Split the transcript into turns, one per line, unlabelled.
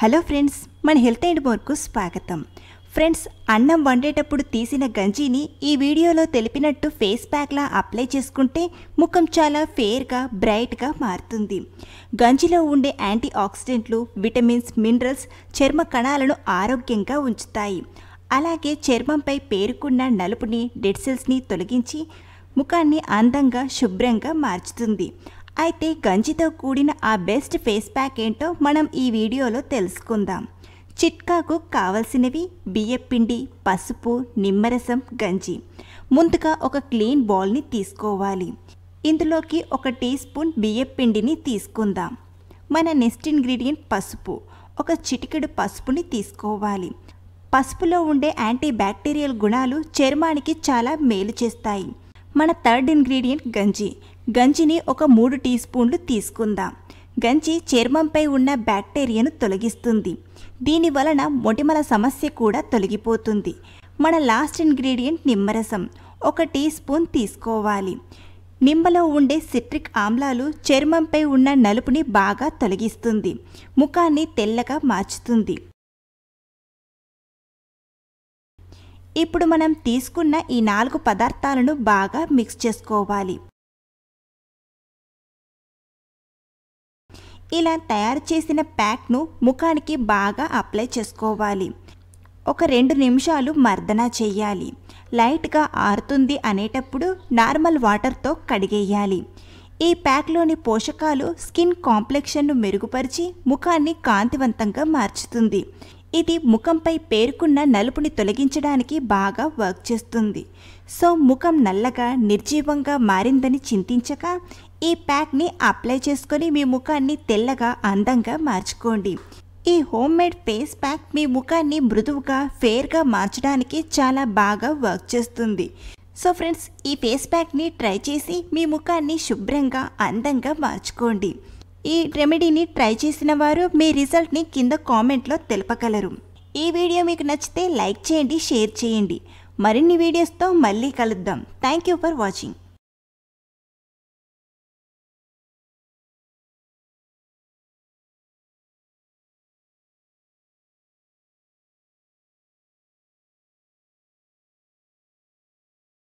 hello friends మన health and మోర్కు స్వాగతం ఫ్రెండ్స్ అన్నం వండేటప్పుడు తీసిన గంజీని ఈ వీడియోలో తెలిపినట్టు ఫేస్ ప్యాక్లా అప్లై చేసుకుంటే ముఖం చాలా ఫేర్గా బ్రైట్గా మారుతుంది గంజిలో ఉండే యాంటీ ఆక్సిడెంట్లు విటమిన్స్ మినరల్స్ చర్మ కణాలను ఆరోగ్యంగా ఉంచుతాయి అలాగే చర్మంపై పేరుకున్న నలుపుని డెడ్ సెల్స్ని తొలగించి ముఖాన్ని అందంగా శుభ్రంగా మార్చుతుంది అయితే గంజితో కూడిన ఆ బెస్ట్ ఫేస్ ప్యాక్ ఏంటో మనం ఈ వీడియోలో తెలుసుకుందాం చిట్కాకు కావలసినవి బియ్యపిండి పసుపు నిమ్మరసం గంజి ముందుగా ఒక క్లీన్ బౌల్ని తీసుకోవాలి ఇందులోకి ఒక టీ స్పూన్ బియ్యపిండిని తీసుకుందాం మన నెక్స్ట్ ఇంగ్రీడియంట్ పసుపు ఒక చిటికెడు పసుపుని తీసుకోవాలి పసుపులో ఉండే యాంటీ బ్యాక్టీరియల్ గుణాలు చర్మానికి చాలా మేలు చేస్తాయి మన థర్డ్ ఇంగ్రీడియంట్ గంజి గంజిని ఒక మూడు టీ స్పూన్లు తీసుకుందాం గంజి చర్మంపై ఉన్న బ్యాక్టీరియాను తొలగిస్తుంది దీని వలన మొటిమల సమస్య కూడా తొలగిపోతుంది మన లాస్ట్ ఇంగ్రీడియంట్ నిమ్మరసం ఒక టీ స్పూన్ తీసుకోవాలి నిమ్మలో ఉండే సిట్రిక్ ఆమ్లాలు చర్మంపై ఉన్న నలుపుని బాగా తొలగిస్తుంది
ముఖాన్ని తెల్లగా మార్చుతుంది ఇప్పుడు మనం తీసుకున్న ఈ నాలుగు పదార్థాలను బాగా మిక్స్ చేసుకోవాలి ఇలా తయారు చేసిన
ప్యాక్ను ముఖానికి బాగా అప్లై చేసుకోవాలి ఒక రెండు నిమిషాలు మర్దన చేయాలి లైట్గా ఆరుతుంది అనేటప్పుడు నార్మల్ వాటర్తో కడిగేయాలి ఈ ప్యాక్లోని పోషకాలు స్కిన్ కాంప్లెక్షన్ను మెరుగుపరిచి ముఖాన్ని కాంతివంతంగా మార్చుతుంది ఇది ముఖంపై పేరుకున్న నలుపుని తొలగించడానికి బాగా వర్క్ చేస్తుంది సో ముఖం నల్లగా నిర్జీవంగా మారిందని చింతించక ఈ ప్యాక్ని అప్లై చేసుకొని మీ ముఖాన్ని తెల్లగా అందంగా మార్చుకోండి ఈ హోమ్ మేడ్ ఫేస్ ప్యాక్ మీ ముఖాన్ని మృదువుగా ఫేర్గా మార్చడానికి చాలా బాగా వర్క్ చేస్తుంది సో ఫ్రెండ్స్ ఈ ఫేస్ ప్యాక్ని ట్రై చేసి మీ ముఖాన్ని శుభ్రంగా అందంగా మార్చుకోండి ఈ రెమెడీని ట్రై చేసిన వారు మీ రిజల్ట్ని కింద కామెంట్లో తెలపగలరు ఈ వీడియో మీకు నచ్చితే లైక్ చేయండి షేర్ చేయండి మరిన్ని వీడియోస్తో మళ్ళీ కలుద్దాం థ్యాంక్ యూ ఫర్ వాచింగ్